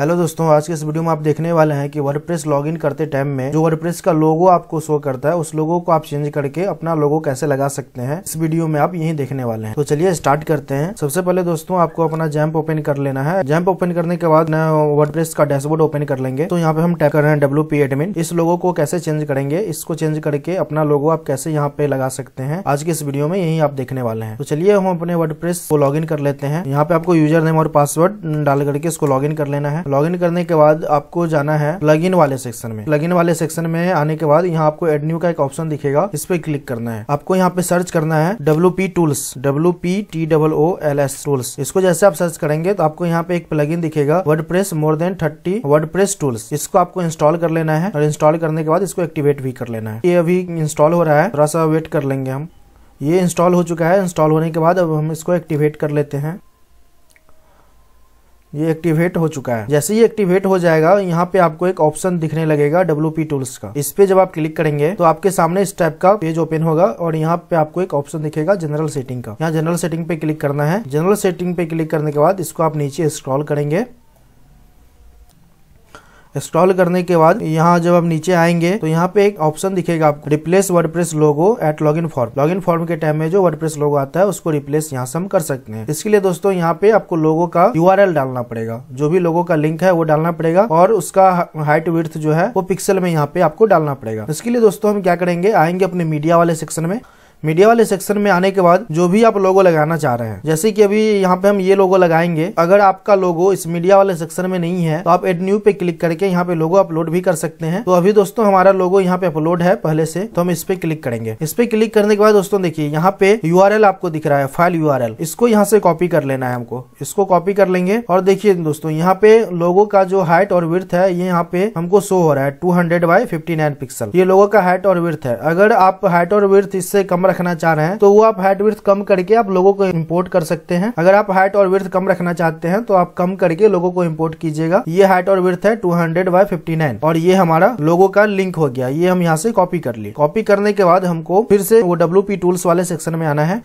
hello दोस्तों आज के इस वीडियो में आप देखने वाले हैं कि वर्डप्रेस लॉगिन करते टाइम में जो वर्डप्रेस का लोगो आपको शो करता है उस लोगो को आप चेंज करके अपना लोगो कैसे लगा सकते हैं इस वीडियो में आप यही देखने वाले हैं तो चलिए स्टार्ट करते हैं सबसे पहले दोस्तों आपको अपना जैम्प ओपन कर लेना है जैम्प ओपन करने के बाद वर्ड प्रेस का डैशबोर्ड ओपन कर लेंगे तो यहाँ पे हम टैप कर रहे हैं डब्ल्यू पी एडमिन इस लोगो को कैसे चेंज करेंगे इसको चेंज करके अपना लोगो आप कैसे यहाँ पे लगा सकते हैं आज के इस वीडियो में यही आप देखने वाले हैं तो चलिए हम अपने वर्ड को लॉग कर लेते हैं यहाँ पे आपको यूजर नेम और पासवर्ड डाल करके इसको लॉग कर लेना है लॉगिन करने के बाद आपको जाना है लॉगिन वाले सेक्शन में लॉगिन वाले सेक्शन में आने के बाद यहाँ आपको एड न्यू का एक ऑप्शन दिखेगा इस पे क्लिक करना है आपको यहाँ पे सर्च करना है W P tools W P T double O L S tools इसको जैसे आप सर्च करेंगे तो आपको यहाँ पे एक प्लगइन दिखेगा WordPress more than thirty WordPress tools इसको आपको इंस्टॉल कर लेना है और इंस्टॉल करने के बाद इसको एक्टिवेट भी कर लेना है ये अभी इंस्टॉल हो रहा है थोड़ा सा वेट कर लेंगे हम ये इंस्टॉल हो चुका है इंस्टॉल होने के बाद अब हम इसको एक्टिवेट कर लेते हैं ये एक्टिवेट हो चुका है जैसे ही एक्टिवेट हो जाएगा यहाँ पे आपको एक ऑप्शन दिखने लगेगा डब्ल्यू पी टूल्स का इस पे जब आप क्लिक करेंगे तो आपके सामने इस टाइप का पेज ओपन होगा और यहाँ पे आपको एक ऑप्शन दिखेगा जनरल सेटिंग का यहाँ जनरल सेटिंग पे क्लिक करना है जनरल सेटिंग पे क्लिक करने के बाद इसको आप नीचे स्क्रॉल करेंगे इंस्टॉल करने के बाद यहाँ जब आप नीचे आएंगे तो यहाँ पे एक ऑप्शन दिखेगा आपको replace WordPress logo at login form login form के टाइम में जो वर्डप्रेस लोगो आता है उसको रिप्लेस यहाँ से हम कर सकते हैं इसके लिए दोस्तों यहाँ पे आपको लोगो का यू डालना पड़ेगा जो भी लोगो का लिंक है वो डालना पड़ेगा और उसका हाइट विर्थ जो है वो पिक्सल में यहाँ पे आपको डालना पड़ेगा इसके लिए दोस्तों हम क्या करेंगे आएंगे अपने मीडिया वाले सेक्शन में मीडिया वाले सेक्शन में आने के बाद जो भी आप लोगो लगाना चाह रहे हैं जैसे कि अभी यहाँ पे हम ये लोगो लगाएंगे अगर आपका लोगो इस मीडिया वाले सेक्शन में नहीं है तो आप एड न्यू पे क्लिक करके यहाँ पे लोगो अपलोड भी कर सकते हैं तो अभी दोस्तों हमारा लोगो यहाँ पे अपलोड है पहले से तो हम इस पे क्लिक करेंगे इस पे क्लिक करने के बाद दोस्तों देखिए यहाँ पे यू आपको दिख रहा है फाइल यू इसको यहाँ से कॉपी कर लेना है हमको इसको कॉपी कर लेंगे और देखिए दोस्तों यहाँ पे लोगो का जो हाइट और विर्थ है ये यहाँ पे हमको शो हो रहा है two hundred by fifty nine pixel ये लोगो का हाइट और विर्थ है अगर आप हाइट और विर्थ इससे कम रखना चाह रहे हैं तो वो आप हाइट विर्थ कम करके आप लोगों को इम्पोर्ट कर सकते हैं अगर आप हाइट और विर्थ कम रखना चाहते हैं तो आप कम करके लोगों को इम्पोर्ट कीजिएगा ये हाइट और विर्थ है two hundred by fifty nine और ये हमारा लोगों का लिंक हो गया ये हम यहाँ से कॉपी कर लिए कॉपी करने के बाद हमको फिर से वो डब्ल्यू टूल्स वाले सेक्शन में आना है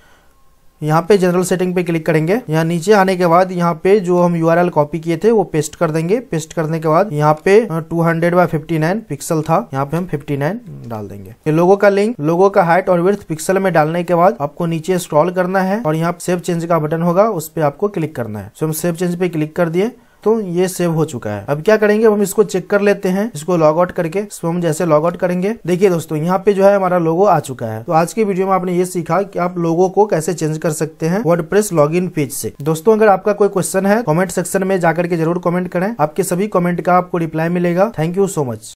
यहाँ पे जनरल सेटिंग पे क्लिक करेंगे यहाँ नीचे आने के बाद यहाँ पे जो हम यू कॉपी किए थे वो पेस्ट कर देंगे पेस्ट करने के बाद यहाँ पे 200 हंड्रेड बाय फिफ्टी पिक्सल था यहाँ पे हम 59 डाल देंगे ये लोगों का लिंक लोगों का हाइट और विर्थ पिक्सल में डालने के बाद आपको नीचे स्क्रॉल करना है और यहाँ सेव चेंज का बटन होगा उस पर आपको क्लिक करना है सो हम सेव चेंज पे क्लिक कर दिए तो ये सेव हो चुका है अब क्या करेंगे हम इसको चेक कर लेते हैं इसको लॉग आउट करके इसको हम जैसे लॉग आउट करेंगे देखिए दोस्तों यहाँ पे जो है हमारा लोगो आ चुका है तो आज की वीडियो में आपने ये सीखा कि आप लोगो को कैसे चेंज कर सकते हैं WordPress login page से दोस्तों अगर आपका कोई क्वेश्चन है कॉमेंट सेक्शन में जाकर के जरूर कॉमेंट करें आपके सभी कॉमेंट का आपको रिप्लाई मिलेगा थैंक यू सो मच